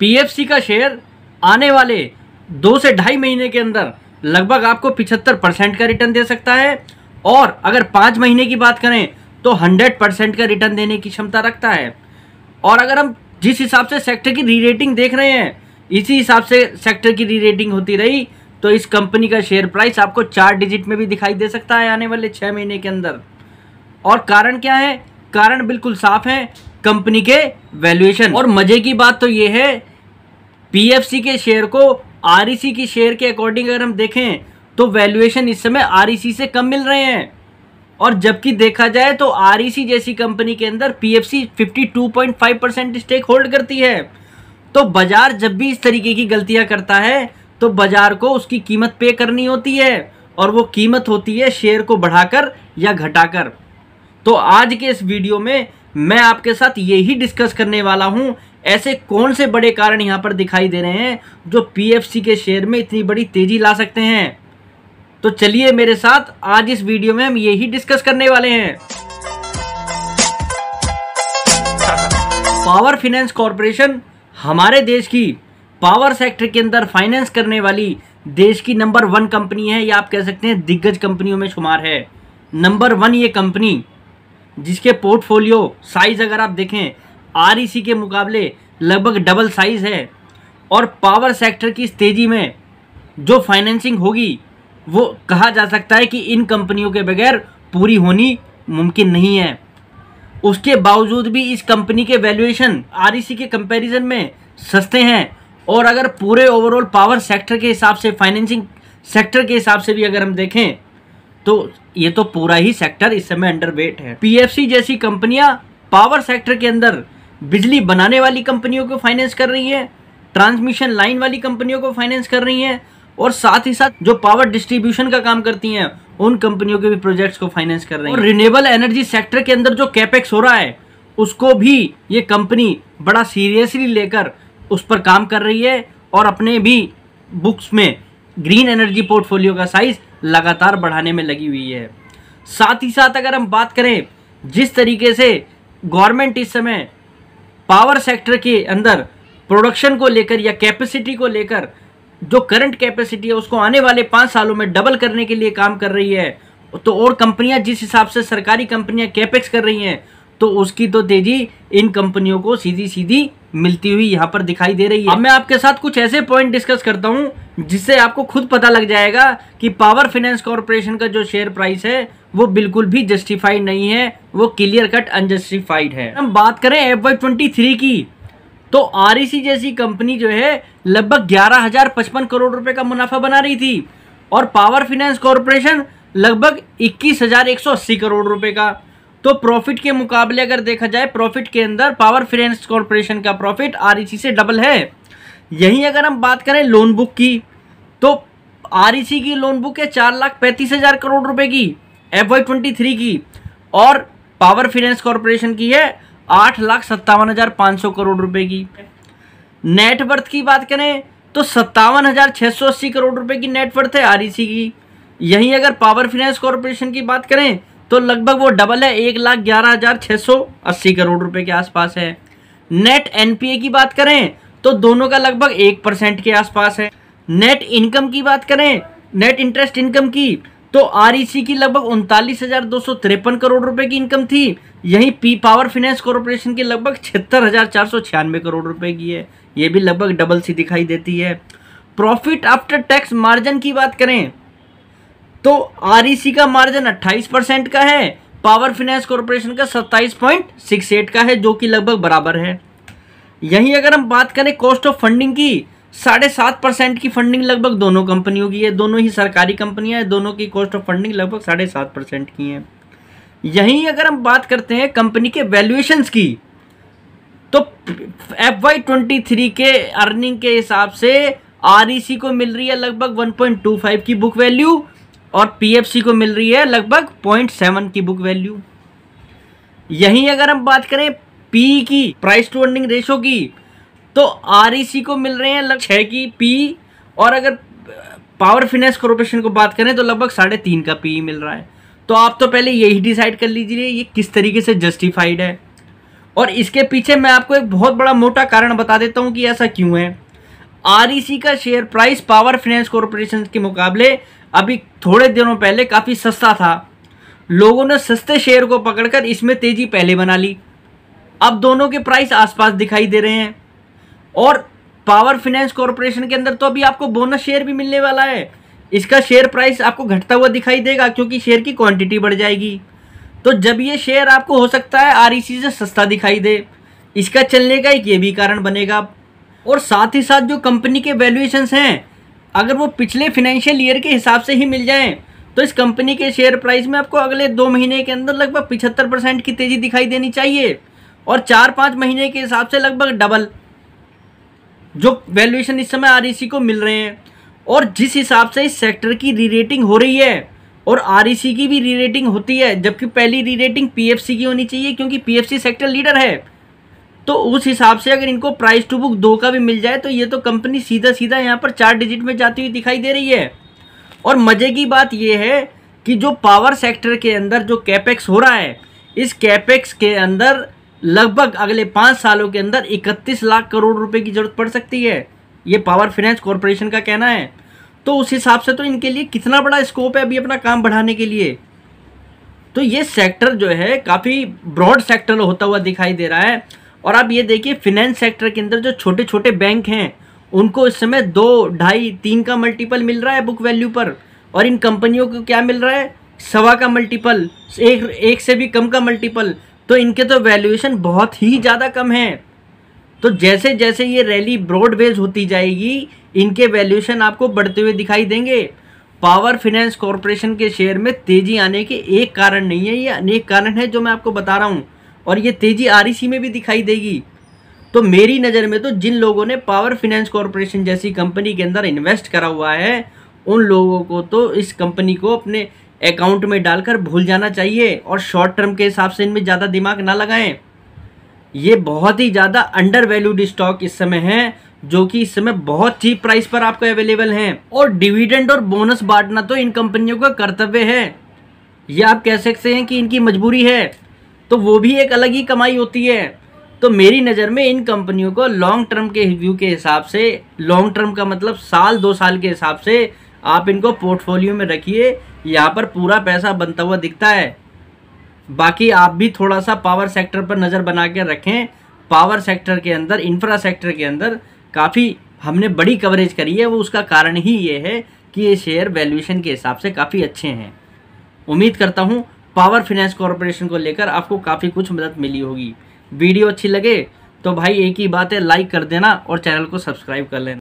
PFC का share आने वाले दो से ढाई महीने के अंदर लगभग आपको पिछहत्तर परसेंट का रिटर्न दे सकता है और अगर पाँच महीने की बात करें तो हंड्रेड परसेंट का रिटर्न देने की क्षमता रखता है और अगर हम जिस हिसाब से सेक्टर की री रेटिंग देख रहे हैं इसी हिसाब से सेक्टर की री रेटिंग होती रही तो इस कंपनी का शेयर प्राइस आपको चार डिजिट में भी दिखाई दे सकता है आने वाले छः महीने के अंदर और कारण क्या है कारण बिल्कुल साफ है कंपनी के वैल्यूएशन और मजे की बात तो ये है पीएफसी के शेयर को आरईसी की शेयर के अकॉर्डिंग अगर हम देखें तो वैल्यूएशन इस समय आरईसी e से कम मिल रहे हैं और जबकि देखा जाए तो आरईसी e जैसी कंपनी के अंदर पीएफसी 52.5 परसेंट स्टेक होल्ड करती है तो बाजार जब भी इस तरीके की गलतियां करता है तो बाजार को उसकी कीमत पे करनी होती है और वो कीमत होती है शेयर को बढ़ाकर या घटाकर तो आज के इस वीडियो में मैं आपके साथ यही डिस्कस करने वाला हूँ ऐसे कौन से बड़े कारण यहाँ पर दिखाई दे रहे हैं जो पीएफसी के शेयर में इतनी बड़ी तेजी ला सकते हैं तो चलिए मेरे साथ आज इस वीडियो में हम यही डिस्कस करने वाले हैं पावर फाइनेंस कॉरपोरेशन हमारे देश की पावर सेक्टर के अंदर फाइनेंस करने वाली देश की नंबर वन कंपनी है या आप कह सकते हैं दिग्गज कंपनियों में शुमार है नंबर वन ये कंपनी जिसके पोर्टफोलियो साइज़ अगर आप देखें आर e के मुकाबले लगभग डबल साइज़ है और पावर सेक्टर की तेज़ी में जो फाइनेंसिंग होगी वो कहा जा सकता है कि इन कंपनियों के बगैर पूरी होनी मुमकिन नहीं है उसके बावजूद भी इस कंपनी के वैल्यूएशन आर e के कंपैरिजन में सस्ते हैं और अगर पूरे ओवरऑल पावर सेक्टर के हिसाब से फाइनेंसिंग सेक्टर के हिसाब से भी अगर हम देखें तो ये तो पूरा ही सेक्टर इस समय वेट है पीएफसी जैसी कंपनियां पावर सेक्टर के अंदर बिजली बनाने वाली कंपनियों को फाइनेंस कर रही है ट्रांसमिशन लाइन वाली कंपनियों को फाइनेंस कर रही है और साथ ही साथ जो पावर डिस्ट्रीब्यूशन का काम करती हैं उन कंपनियों के भी प्रोजेक्ट्स को फाइनेंस कर रही है और रिन्यूएबल एनर्जी सेक्टर के अंदर जो कैपेक्स हो रहा है उसको भी ये कंपनी बड़ा सीरियसली लेकर उस पर काम कर रही है और अपने भी बुक्स में ग्रीन एनर्जी पोर्टफोलियो का साइज़ लगातार बढ़ाने में लगी हुई है साथ ही साथ अगर हम बात करें जिस तरीके से गवर्नमेंट इस समय पावर सेक्टर के अंदर प्रोडक्शन को लेकर या कैपेसिटी को लेकर जो करंट कैपेसिटी है उसको आने वाले पाँच सालों में डबल करने के लिए काम कर रही है तो और कंपनियां जिस हिसाब से सरकारी कंपनियां कैपेक्स कर रही हैं तो उसकी तो तेजी इन कंपनियों को सीधी सीधी मिलती हुई यहाँ पर दिखाई दे रही है अब मैं आपके साथ कुछ ऐसे पॉइंट डिस्कस करता हूँ जिससे आपको खुद पता लग जाएगा कि पावर फाइनेंस कॉरपोरेशन का जो शेयर प्राइस है वो बिल्कुल भी जस्टिफाइड नहीं है वो क्लियर कट अनजस्टिफाइड है हम बात करें एफ वाई ट्वेंटी थ्री की तो आर e जैसी कंपनी जो है लगभग ग्यारह हजार पचपन करोड़ रुपए का मुनाफा बना रही थी और पावर फाइनेंस कॉरपोरेशन लगभग इक्कीस हजार एक सौ अस्सी करोड़ रुपए का तो प्रॉफिट के मुकाबले अगर देखा जाए प्रॉफिट के अंदर पावर फाइनेंस कॉरपोरेशन का प्रॉफिट आर e से डबल है यहीं अगर हम बात करें लोन बुक की तो आर e की लोन बुक है चार लाख पैंतीस हज़ार करोड़ रुपए की एफ वाई ट्वेंटी थ्री की और पावर फाइनेंस कॉरपोरेशन की है आठ लाख सत्तावन हज़ार पाँच सौ करोड़ रुपए की नेटवर्थ की बात करें तो सत्तावन हज़ार छः सौ अस्सी करोड़ रुपए की नेटवर्थ है आर e की यहीं अगर पावर फाइनेंस कॉरपोरेशन की बात करें तो लगभग वो डबल है एक लाख ग्यारह हज़ार छः सौ अस्सी करोड़ रुपए के आसपास है नेट एनपीए की बात करें तो दोनों का लगभग एक परसेंट के आसपास है नेट इनकम की बात करें नेट इंटरेस्ट इनकम की तो आर e की लगभग उनतालीस हजार दो सौ तिरपन करोड़ रुपए की इनकम थी यहीं पी पावर फाइनेंस कॉरपोरेशन की लगभग छिहत्तर हजार चार सौ छियानवे करोड़ रुपए की है ये भी लगभग डबल सी दिखाई देती है प्रॉफिट आफ्टर टैक्स मार्जिन की बात करें तो आर e का मार्जिन अट्ठाईस परसेंट का है पावर फाइनेंस कॉरपोरेशन का सत्ताईस पॉइंट सिक्स एट का है जो कि लगभग बराबर है यहीं अगर हम बात करें कॉस्ट ऑफ फंडिंग की साढ़े सात परसेंट की फंडिंग लगभग दोनों कंपनियों की है दोनों ही सरकारी कंपनियां हैं दोनों की कॉस्ट ऑफ फंडिंग लगभग साढ़े सात परसेंट की है यहीं अगर हम बात करते हैं कंपनी के वैल्यूएशंस की तो एफ वाई ट्वेंटी थ्री के अर्निंग के हिसाब से आर ई सी को मिल रही है लगभग वन पॉइंट टू फाइव की बुक वैल्यू और पी एफ सी को मिल रही है लगभग पॉइंट सेवन की बुक वैल्यू यहीं अगर हम बात करें पी की प्राइस टू अर्निंग रेशो की तो आर e को मिल रहे हैं लग छः की पी और अगर पावर फिनेंस कॉरपोरेशन को बात करें तो लगभग साढ़े तीन का पी मिल रहा है तो आप तो पहले यही डिसाइड कर लीजिए ये किस तरीके से जस्टिफाइड है और इसके पीछे मैं आपको एक बहुत बड़ा मोटा कारण बता देता हूँ कि ऐसा क्यों है आर e का share price power finance corporation के मुकाबले अभी थोड़े दिनों पहले काफ़ी सस्ता था लोगों ने सस्ते शेयर को पकड़कर इसमें तेज़ी पहले बना ली अब दोनों के प्राइस आसपास दिखाई दे रहे हैं और पावर फिनेंस कॉरपोरेशन के अंदर तो अभी आपको बोनस शेयर भी मिलने वाला है इसका शेयर प्राइस आपको घटता हुआ दिखाई देगा क्योंकि शेयर की क्वांटिटी बढ़ जाएगी तो जब ये शेयर आपको हो सकता है आर e से सस्ता दिखाई दे इसका चलने का एक ये भी कारण बनेगा और साथ ही साथ जो कंपनी के वैल्यूएशंस हैं अगर वो पिछले फिनेंशियल ईयर के हिसाब से ही मिल जाएँ तो इस कंपनी के शेयर प्राइस में आपको अगले दो महीने के अंदर लगभग पिछहत्तर परसेंट की तेज़ी दिखाई देनी चाहिए और चार पाँच महीने के हिसाब से लगभग डबल जो वैल्यूएशन इस समय आर e को मिल रहे हैं और जिस हिसाब से इस सेक्टर की री रेटिंग हो रही है और आर e की भी री रेटिंग होती है जबकि पहली री रेटिंग पी की होनी चाहिए क्योंकि पी सेक्टर लीडर है तो उस हिसाब से अगर इनको प्राइस टू बुक दो का भी मिल जाए तो ये तो कंपनी सीधा सीधा यहाँ पर चार डिजिट में जाती हुई दिखाई दे रही है और मज़े की बात यह है कि जो पावर सेक्टर के अंदर जो कैपेक्स हो रहा है इस कैपेक्स के अंदर लगभग अगले पाँच सालों के अंदर इकतीस लाख करोड़ रुपए की जरूरत पड़ सकती है ये पावर फाइनेंस कॉरपोरेशन का कहना है तो उस हिसाब से तो इनके लिए कितना बड़ा स्कोप है अभी अपना काम बढ़ाने के लिए तो ये सेक्टर जो है काफ़ी ब्रॉड सेक्टर होता हुआ दिखाई दे रहा है और आप ये देखिए फिनेंस सेक्टर के अंदर जो छोटे छोटे बैंक हैं उनको इस समय दो ढाई तीन का मल्टीपल मिल रहा है बुक वैल्यू पर और इन कंपनियों को क्या मिल रहा है सवा का मल्टीपल एक एक से भी कम का मल्टीपल तो इनके तो वैल्यूएशन बहुत ही ज़्यादा कम है तो जैसे जैसे ये रैली ब्रॉड बेज होती जाएगी इनके वैल्यूएशन आपको बढ़ते हुए दिखाई देंगे पावर फिनेंस कॉरपोरेशन के शेयर में तेज़ी आने के एक कारण नहीं है ये अनेक कारण है जो मैं आपको बता रहा हूँ और ये तेज़ी आर e में भी दिखाई देगी तो मेरी नज़र में तो जिन लोगों ने पावर फिनेंस कॉरपोरेशन जैसी कंपनी के अंदर इन्वेस्ट करा हुआ है उन लोगों को तो इस कंपनी को अपने अकाउंट में डालकर भूल जाना चाहिए और शॉर्ट टर्म के हिसाब से इनमें ज़्यादा दिमाग ना लगाएं ये बहुत ही ज़्यादा अंडर वैल्यूड स्टॉक इस समय है जो कि इस समय बहुत चीप प्राइस पर आपको अवेलेबल हैं और डिविडेंड और बोनस बांटना तो इन कंपनियों का कर्तव्य है ये आप कह सकते हैं कि इनकी मजबूरी है तो वो भी एक अलग ही कमाई होती है तो मेरी नज़र में इन कंपनियों को लॉन्ग टर्म के व्यू के हिसाब से लॉन्ग टर्म का मतलब साल दो साल के हिसाब से आप इनको पोर्टफोलियो में रखिए यहाँ पर पूरा पैसा बनता हुआ दिखता है बाकी आप भी थोड़ा सा पावर सेक्टर पर नज़र बना के रखें पावर सेक्टर के अंदर इंफ्रा सेक्टर के अंदर काफ़ी हमने बड़ी कवरेज करी है वो उसका कारण ही ये है कि ये शेयर वैल्यूएशन के हिसाब से काफ़ी अच्छे हैं उम्मीद करता हूँ पावर फिनेंस कॉरपोरेशन को लेकर आपको काफ़ी कुछ मदद मिली होगी वीडियो अच्छी लगे तो भाई एक ही बात है लाइक कर देना और चैनल को सब्सक्राइब कर लेना